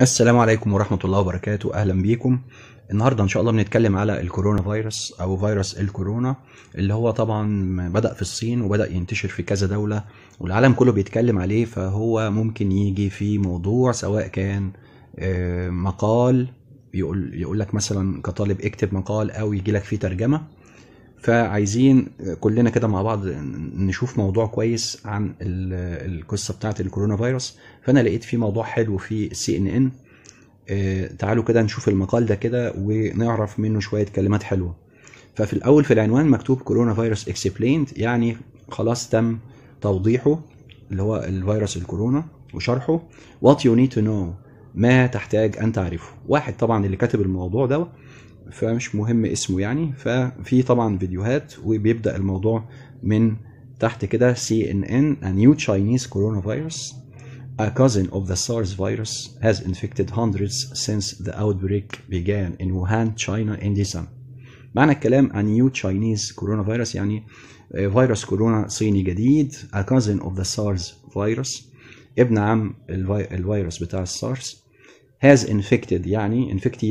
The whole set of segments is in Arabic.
السلام عليكم ورحمة الله وبركاته أهلا بيكم النهاردة إن شاء الله بنتكلم على الكورونا فيروس أو فيروس الكورونا اللي هو طبعا بدأ في الصين وبدأ ينتشر في كذا دولة والعالم كله بيتكلم عليه فهو ممكن يجي في موضوع سواء كان آه، مقال يقول, يقول لك مثلا كطالب اكتب مقال أو يجي لك فيه ترجمة فعايزين كلنا كده مع بعض نشوف موضوع كويس عن القصه بتاعت الكورونا فيروس فانا لقيت في موضوع حلو في سي ان ان تعالوا كده نشوف المقال ده كده ونعرف منه شويه كلمات حلوه ففي الاول في العنوان مكتوب كورونا فيروس اكسبليند يعني خلاص تم توضيحه اللي هو الفيروس الكورونا وشرحه وات يو نيد تو نو ما تحتاج ان تعرفه واحد طبعا اللي كاتب الموضوع ده فمش مهم اسمه يعني ففي طبعا فيديوهات وبيبدا الموضوع من تحت كده سي ان ان a new Chinese coronavirus a cousin of the SARS virus has infected hundreds since the outbreak began in Wuhan, China in December. معنى الكلام a new Chinese coronavirus يعني فيروس كورونا صيني جديد a cousin of the SARS virus ابن عم الفيروس بتاع السارس has infected يعني infected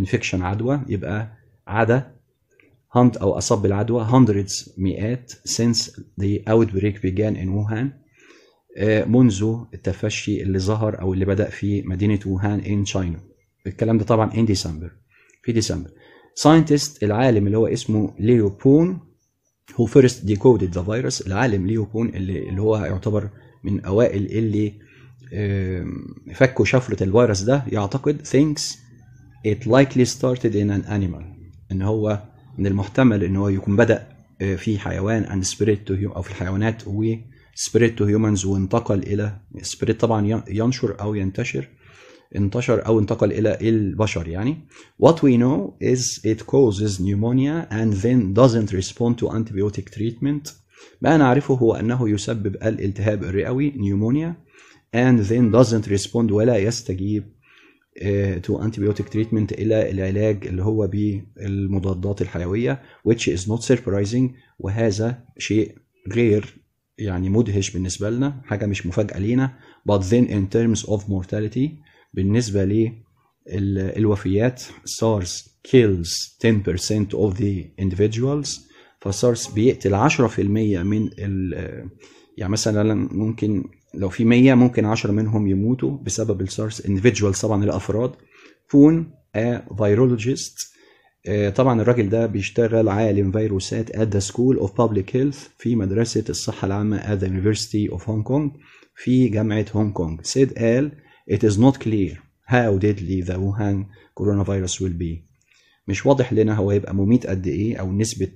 انفكشن عدوى يبقى عدا هند أو أصاب بالعدوى هندردز مئات ذا اوت بريك بيجان ان ووهان منذ التفشي اللي ظهر أو اللي بدأ في مدينة ووهان ان تشاينا الكلام ده طبعا ان ديسمبر في ديسمبر ساينتست العالم اللي هو اسمه ليو بون هو فيرست ديكودد ذا فيروس العالم ليو بون اللي, اللي هو يعتبر من أوائل اللي فكوا شفرة الفيروس ده يعتقد ثينكس it likely started in an animal ان هو من المحتمل ان هو يكون بدا في حيوان and spread to او في الحيوانات و spread to humans وانتقل الى spread طبعا ينشر او ينتشر انتشر او انتقل الى البشر يعني what we know is it causes pneumonia and then doesn't respond to antibiotic treatment ما نعرفه هو انه يسبب الالتهاب الرئوي pneumonia and then doesn't respond ولا يستجيب تو آه، antibiotic treatment الى العلاج اللي هو بالمضادات الحيويه which is not surprising وهذا شيء غير يعني مدهش بالنسبه لنا حاجه مش مفاجاه لينا but then in terms of mortality بالنسبه ل الوفيات SARS kills 10% of the individuals فSARS بيقتل 10% من ال يعني مثلا ممكن لو في 100 ممكن 10 منهم يموتوا بسبب السارس individuals طبعا الافراد فون ا آه، فيرولوجيست آه، طبعا الراجل ده بيشتغل عالم فيروسات at the School of Public Health في مدرسة الصحة العامة at the University of Hong Kong في جامعة هونج كونج سيد قال it is not clear how deadly the Wuhan coronavirus will be مش واضح لنا هو هيبقى مميت قد ايه او نسبة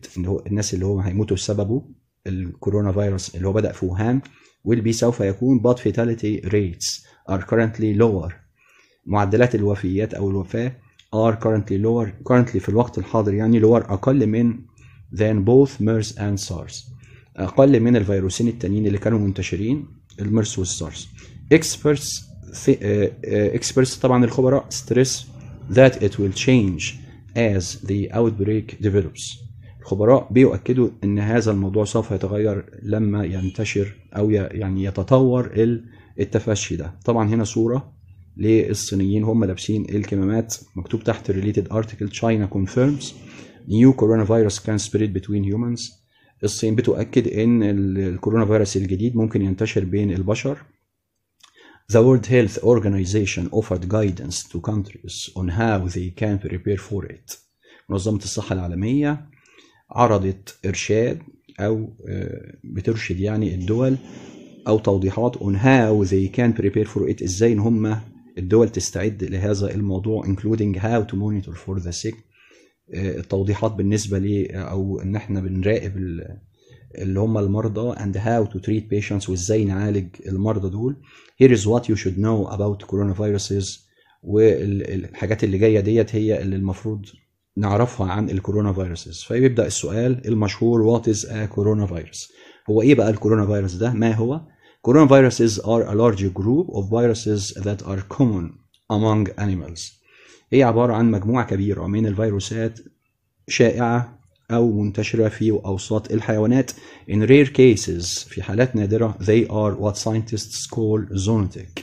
الناس اللي هو هيموتوا بسببه الكورونا فيروس اللي هو بدأ في ووهان will be سوف يكون but fatality rates are currently lower معدلات الوفيات أو الوفاة are currently lower currently في الوقت الحاضر يعني lower أقل من than both MERS and SARS أقل من الفيروسين التانيين اللي كانوا منتشرين الميرس والسارس experts experts طبعا الخبراء stress that it will change as the outbreak develops الخبراء بيؤكدوا ان هذا الموضوع سوف يتغير لما ينتشر او يعني يتطور التفشي ده طبعا هنا صوره للصينيين هم لابسين الكمامات مكتوب تحت related article China confirms new coronavirus can spread between humans الصين بتؤكد ان الكورونا فيروس الجديد ممكن ينتشر بين البشر The World Health Organization offered guidance to countries on how they can prepare for it منظمة الصحة العالمية عرضت إرشاد أو آه، بترشد يعني الدول أو توضيحات on how they can prepare for it إزاي إن هم الدول تستعد لهذا الموضوع انكلودنج هاو تو مونيتور فور ذا سيك التوضيحات بالنسبة لي آه، أو إن إحنا بنراقب اللي هم المرضى and how to treat patients وإزاي نعالج المرضى دول here is what you should know about coronaviruses والحاجات اللي جاية ديت هي اللي المفروض نعرفها عن الكورونا فيروسز فبيبدا السؤال المشهور وات از ا كورونا فيروس هو ايه بقى الكورونا فيروس ده ما هو كورونا فيروسز are a large group of viruses that are common among animals هي عبارة عن مجموعة كبيرة من الفيروسات شائعة أو منتشرة في أوساط الحيوانات in rare cases في حالات نادرة they are what scientists call zoonotic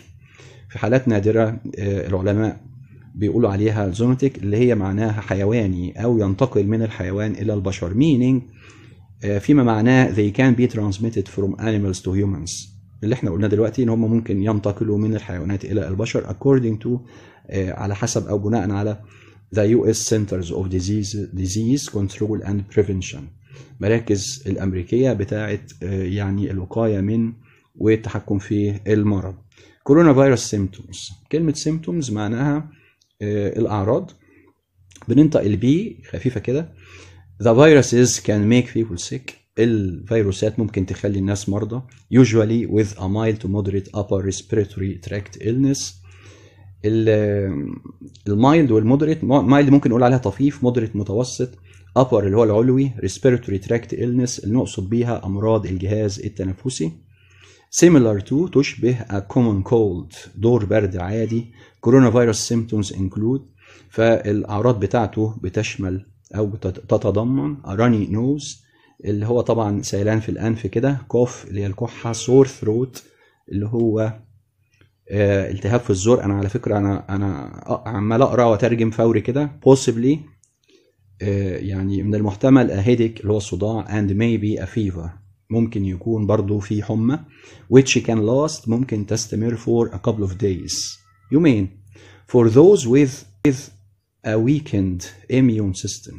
في حالات نادرة آه، العلماء بيقولوا عليها زونوتيك اللي هي معناها حيواني او ينتقل من الحيوان الى البشر مينينج آه، فيما معناه they can be transmitted from animals to humans اللي احنا قلنا دلوقتي ان هم ممكن ينتقلوا من الحيوانات الى البشر according to آه، على حسب او بناء على the US Centers of Disease, Disease Control and Prevention مراكز الأمريكية بتاعة آه، يعني الوقاية من والتحكم في المرض كورونا فيروس سيمتومز كلمة سيمتومز معناها آه، الاعراض بننطق البي خفيفه كده ذا viruses can make people sick الفيروسات ممكن تخلي الناس مرضى usually with a mild to moderate upper respiratory tract illness آه، المايلد والمودريت مايلد ممكن نقول عليها طفيف مودريت متوسط upper اللي هو العلوي respiratory tract illness اللي نقصد بيها امراض الجهاز التنفسي similar to تشبه a common cold دور برد عادي كورونا فيروس symptoms include فالأعراض بتاعته بتشمل أو تتضمن a runny nose اللي هو طبعا سيلان في الأنف كده cough اللي هي الكحة sore throat اللي هو آه، التهاب في الزور انا على فكره انا انا عمال اقرا واترجم فوري كده possibly آه، يعني من المحتمل a headache اللي هو الصداع and maybe a fever ممكن يكون برضو في حمى which can last ممكن تستمر for a couple of days يومين for those with with a weakened immune system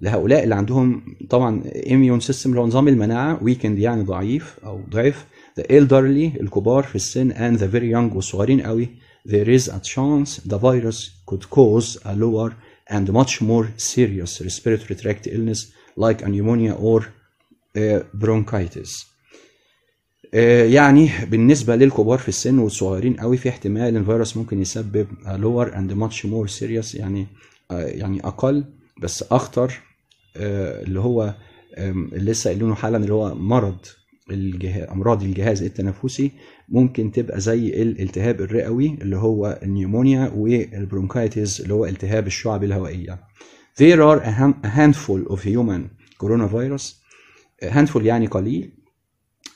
لهؤلاء اللي عندهم طبعا immune system اللي هو نظام المناعة weakened يعني ضعيف أو ضعف the elderly الكبار في السن and the very young والصغارين قوي there is a chance the virus could cause a lower and much more serious respiratory tract illness like a pneumonia or برونكايتس آه، آه، يعني بالنسبه للكبار في السن والصغيرين قوي في احتمال الفيروس ممكن يسبب لور اند ماتش مور سيريس يعني آه، يعني اقل بس اخطر اللي هو اللي لسه قايلينه حالا اللي هو مرض الجهاز امراض الجهاز التنفسي ممكن تبقى زي الالتهاب الرئوي اللي هو النيومونيا والبرونكايتس اللي هو التهاب الشعب الهوائيه. There are a handful of human coronavirus هاندفول يعني قليل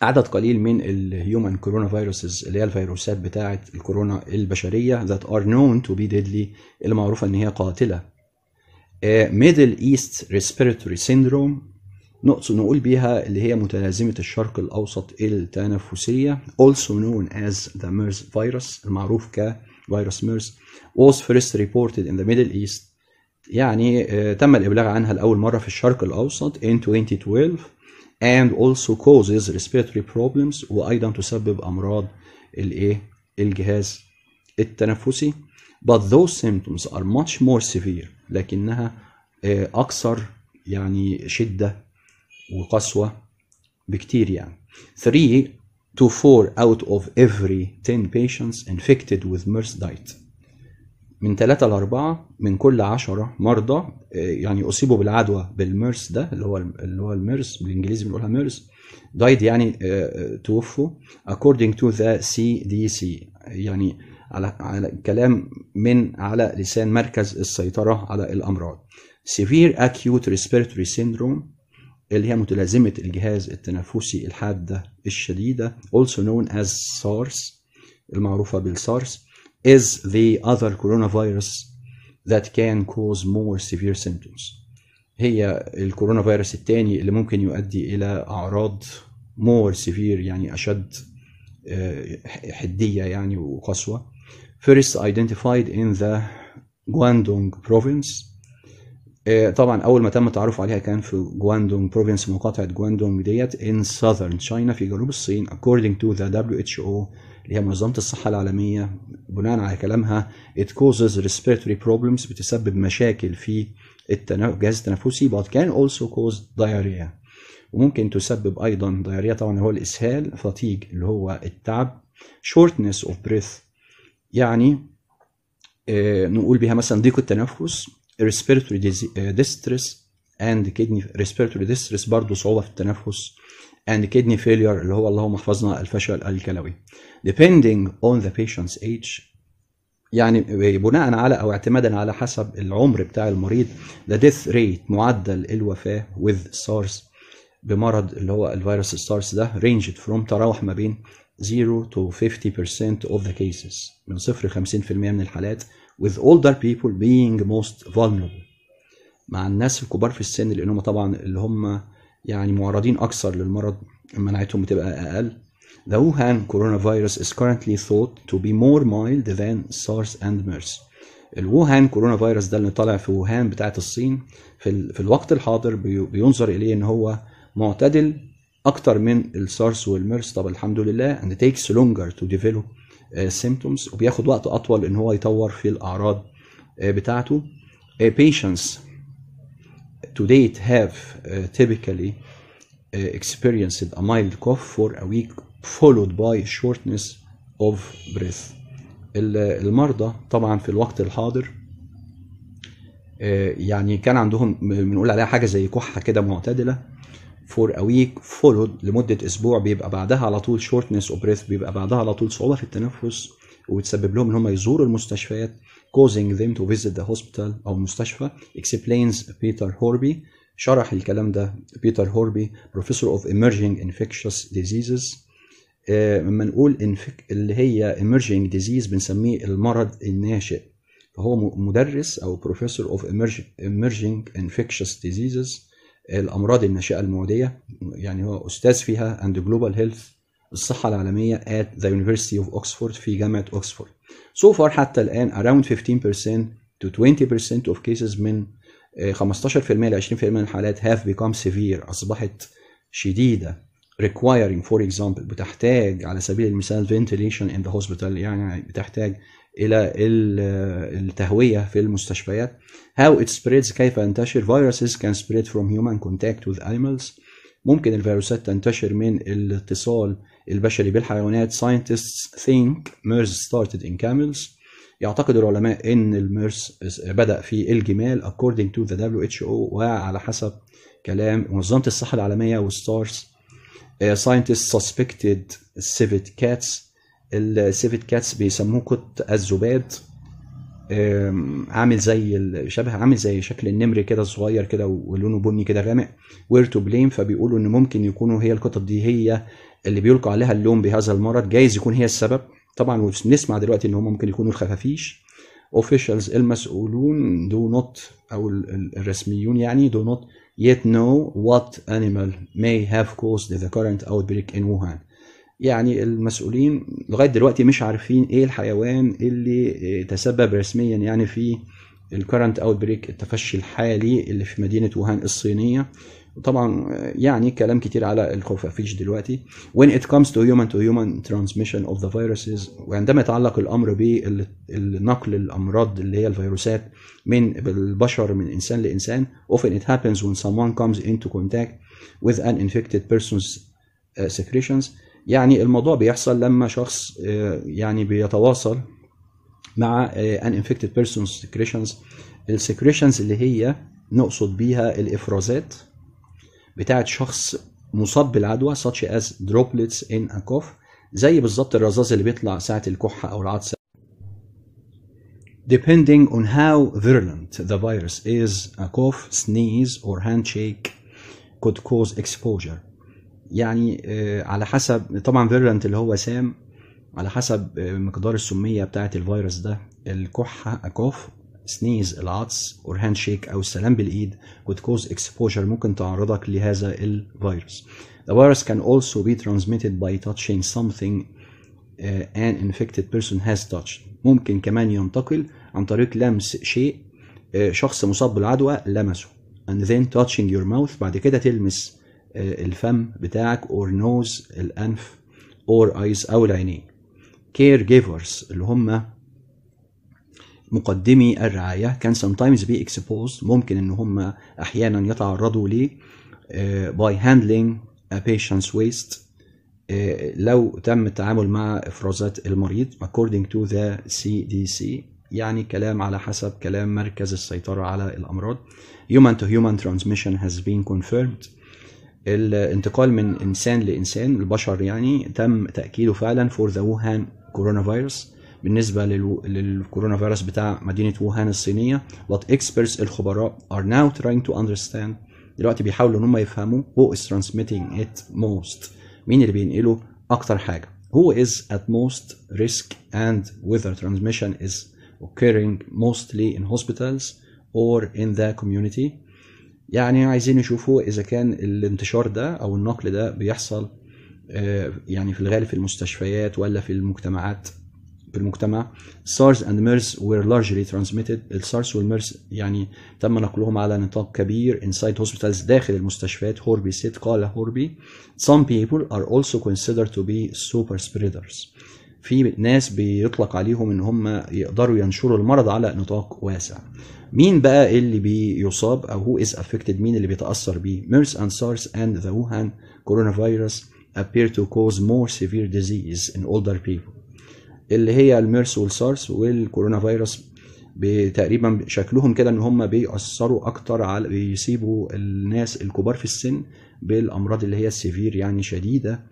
عدد قليل من الهيومن كورونا فيروسز اللي هي الفيروسات بتاعه الكورونا البشريه ذات ار نون تو بي ديدلي اللي معروفه ان هي قاتله ميدل ايست ريسبيرتوري سيندروم نقول بيها اللي هي متلازمة الشرق الأوسط التنفسية also known as the MERS virus المعروف كفيروس MERS was first reported in the Middle East يعني آه، تم الإبلاغ عنها لأول مرة في الشرق الأوسط in 2012 and also causes respiratory problems وايضا تسبب امراض الايه الجهاز التنفسي but those symptoms are much more severe لكنها اكثر يعني شده وقسوه بكتير يعني 3 to 4 out of every 10 patients infected with MERS died من 3 ل 4 من كل 10 مرضى آه، يعني اصيبوا بالعدوى بالميرس ده اللي هو اللي هو الميرس بالانجليزي بنقولها ميرس دايد يعني آه، آه، توفوا according to the CDC يعني على على كلام من على لسان مركز السيطره على الامراض severe acute respiratory syndrome اللي هي متلازمه الجهاز التنفسي الحاده الشديده also known as SARS المعروفه بالسارس is the other coronavirus that can cause more severe symptoms هي الكورونا فيروس الثاني اللي ممكن يؤدي الى اعراض more severe يعني اشد آه، حديه يعني وقسوه first identified in the Guangdong province آه، طبعا اول ما تم التعرف عليها كان في جواندونج بروفينس مقاطعه جواندونج ديت in southern China في جنوب الصين according to the WHO اللي هي منظمه الصحه العالميه بناء على كلامها it causes respiratory problems بتسبب مشاكل في الجهاز التنفسي but can also cause diarrhea وممكن تسبب ايضا diarrhea طبعا هو الاسهال فتيج اللي هو التعب shortness of breath يعني آه، نقول بها مثلا ضيق التنفس respiratory آه، distress and kidney respiratory distress برضه صعوبه في التنفس and kidney failure اللي هو اللهم احفظنا الفشل الكلوي depending on the patient's age يعني بناء على او اعتمادا على حسب العمر بتاع المريض the death rate معدل الوفاه with SARS بمرض اللي هو الفيروس SARS ده ranged from تراوح ما بين 0 to 50% of the cases من 0 ل 50% من الحالات with older people being most vulnerable مع الناس الكبار في السن لان هم طبعا اللي هم يعني معرضين أكثر للمرض مناعتهم بتبقى أقل The Wuhan coronavirus is currently thought to be more mild than SARS and MERS. الووهان كورونا فيروس ده اللي طالع في ووهان بتاعت الصين في, ال... في الوقت الحاضر بي... بينظر إليه إن هو معتدل أكتر من السارس والميرس طب الحمد لله and it takes longer to develop uh, symptoms وبياخد وقت أطول إن هو يطور في الأعراض uh, بتاعته. Uh, patients to date have uh, typically uh, experienced a mild cough for a week followed by shortness of breath المرضى طبعا في الوقت الحاضر آه، يعني كان عندهم بنقول عليها حاجه زي كحه كده معتدله فور ا ويك فولود لمده اسبوع بيبقى بعدها على طول شورتنس اوف بريث بيبقى بعدها على طول صعوبه في التنفس وتسبب لهم ان هم يزوروا المستشفيات causing them to visit the hospital او المستشفى explains بيتر هوربي شرح الكلام ده بيتر هوربي بروفيسور اوف emerging infectious diseases آه، لما نقول اللي هي emerging disease بنسميه المرض الناشئ فهو مدرس او بروفيسور اوف emerging infectious diseases آه، الامراض الناشئه المعديه يعني هو استاذ فيها and global health الصحة العالمية at the University of Oxford في جامعة أوكسفورد. So far حتى الآن around 15% to 20% of cases من 15% ل 20% من الحالات have become severe أصبحت شديدة requiring for example بتحتاج على سبيل المثال ventilation in the hospital يعني بتحتاج إلى التهوية في المستشفيات how it spreads كيف ينتشر viruses can spread from human contact with animals ممكن الفيروسات تنتشر من الاتصال البشري بالحيوانات scientists think MERS started in camels يعتقد العلماء ان الميرس بدا في الجمال according to the WHO وعلى حسب كلام منظمه الصحه العالميه والستارز uh, scientists suspected civet cats السيفت كاتس بيسموه قط الذباب عامل زي شبه عامل زي شكل النمر كده صغير كده ولونه بني كده غامق وير تو بليم فبيقولوا ان ممكن يكونوا هي القطط دي هي اللي بيلقى عليها اللوم بهذا المرض جايز يكون هي السبب طبعا ونسمع دلوقتي ان هم ممكن يكونوا الخفافيش officials المسؤولون do not او الرسميون يعني do not yet know what animal may have caused the current outbreak in Wuhan يعني المسؤولين لغايه دلوقتي مش عارفين ايه الحيوان اللي تسبب رسميا يعني في الكرنت اوت بريك التفشي الحالي اللي في مدينه ووهان الصينيه طبعا يعني كلام كتير على الخفافيش دلوقتي when it comes to human to human transmission of the viruses وعندما يتعلق الامر بنقل الامراض اللي هي الفيروسات من البشر من انسان لانسان often it happens when someone comes into contact with an infected person's uh, secretions يعني الموضوع بيحصل لما شخص آه، يعني بيتواصل مع ان آه، انفكتد persons سكريشنز السكريشنز اللي هي نقصد بيها الافرازات بتاعه شخص مصاب بالعدوى such as droplets in a cough زي بالظبط الرذاذ اللي بيطلع ساعه الكحه او العطسه depending on how virulent the virus is a cough sneeze or handshake could cause exposure يعني آه، على حسب طبعا فيرنت اللي هو سام على حسب آه، مقدار السمية بتاعة الفيروس ده الكحة أكوف سنيز العطس اور هاند شيك او السلام بالايد would cause exposure ممكن تعرضك لهذا الفيروس. The virus can also be transmitted by touching something ان آه، an infected person has touched. ممكن كمان ينتقل عن طريق لمس شيء شخص مصاب بالعدوى لمسه. And then touching your mouth بعد كده تلمس الفم بتاعك or nose الأنف or eyes أو العينين caregivers اللي هم مقدمي الرعاية can sometimes be exposed ممكن إن هم أحيانا يتعرضوا ل آه، by handling a patient's waste آه، لو تم التعامل مع إفرازات المريض according to the CDC يعني كلام على حسب كلام مركز السيطرة على الأمراض human to human transmission has been confirmed الانتقال من انسان لانسان البشر يعني تم تاكيده فعلا فور ذا ووهان كورونا فيروس بالنسبة للكورونا فيروس بتاع مدينة ووهان الصينية but experts الخبراء are now trying to understand دلوقتي بيحاولوا ان هم يفهموا who is transmitting it most مين اللي بينقله اكتر حاجة who is at most risk and whether transmission is occurring mostly in hospitals or in the community يعني عايزين يشوفوا اذا كان الانتشار ده او النقل ده بيحصل آه، يعني في الغالب في المستشفيات ولا في المجتمعات في المجتمع SARS and MERS were largely transmitted السارس والميرس يعني تم نقلهم على نطاق كبير inside hospitals داخل المستشفيات هوربي سيت قال هوربي some people are also considered to be super spreaders في ناس بيطلق عليهم ان هم يقدروا ينشروا المرض على نطاق واسع مين بقى اللي بيصاب او هو از افكتد مين اللي بيتاثر بيه ميرس اند سارس اند ذا ووهان كورونا فيروس appear to cause more severe disease in older people اللي هي الميرس والسارس والكورونا فيروس تقريبا شكلهم كده ان هم بيأثروا اكتر على بيسيبوا الناس الكبار في السن بالامراض اللي هي السيفير يعني شديده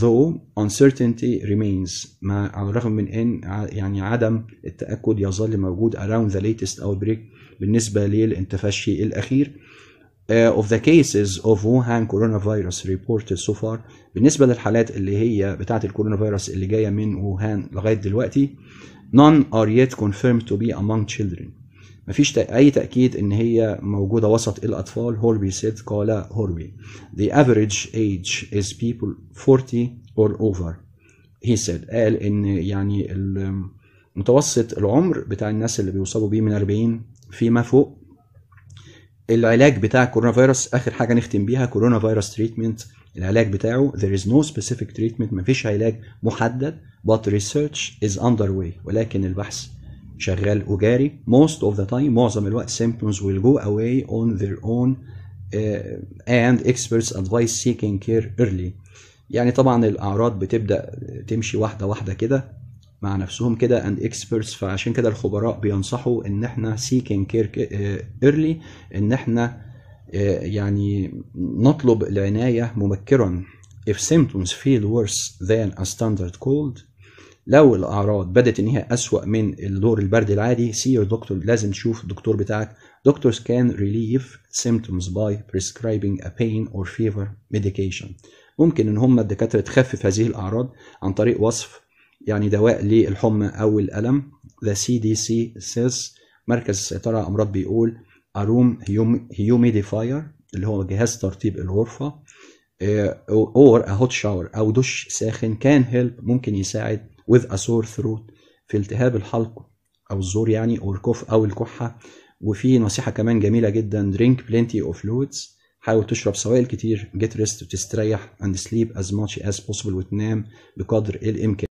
though uncertainty remains ما على الرغم من ان يعني عدم التاكد يظل موجود around the latest outbreak بالنسبه للانتفاشي الاخير uh, of the cases of Wuhan coronavirus reported so far بالنسبه للحالات اللي هي بتاعه الكورونا فيروس اللي جايه من ووهان لغايه دلوقتي none are yet confirmed to be among children مفيش أي تأكيد إن هي موجودة وسط الأطفال هوربي سيد قال هوربي The average age is people 40 or over he said قال إن يعني متوسط العمر بتاع الناس اللي بيوصلوا بيه من 40 فيما فوق العلاج بتاع كورونا فيروس اخر حاجه نختم بيها كورونا فيروس تريتمنت العلاج بتاعه there is no specific treatment مفيش علاج محدد but research is underway ولكن البحث شغال أجاري most of the time معظم الوقت symptoms will go away on their own uh, and experts advise seeking care early يعني طبعا الأعراض بتبدأ تمشي واحدة واحدة كده مع نفسهم كده and experts فعشان كده الخبراء بينصحوا ان احنا seeking care early ان احنا يعني نطلب العناية مبكرا if symptoms feel worse than a standard cold لو الاعراض بدات ان هي اسوا من الدور البرد العادي سي يور دكتور لازم تشوف الدكتور بتاعك دكتورز كان ريليف سيمبتومز باي بريسكرايبنج ا بين اور فيفر ميديكيشن ممكن ان هم الدكاتره تخفف هذه الاعراض عن طريق وصف يعني دواء للحمى او الالم ذا سي دي سي سيس مركز السيطره على الامراض بيقول اروم هيوميديفاير اللي هو جهاز ترطيب الغرفه اور ا هوت شاور او دش ساخن كان هيلب ممكن يساعد with a sore throat في التهاب الحلق او الزور يعني او الكف او الكحه وفي نصيحه كمان جميله جدا drink plenty of fluids حاول تشرب سوائل كتير get rest وتستريح and sleep as much as possible وتنام بقدر الامكان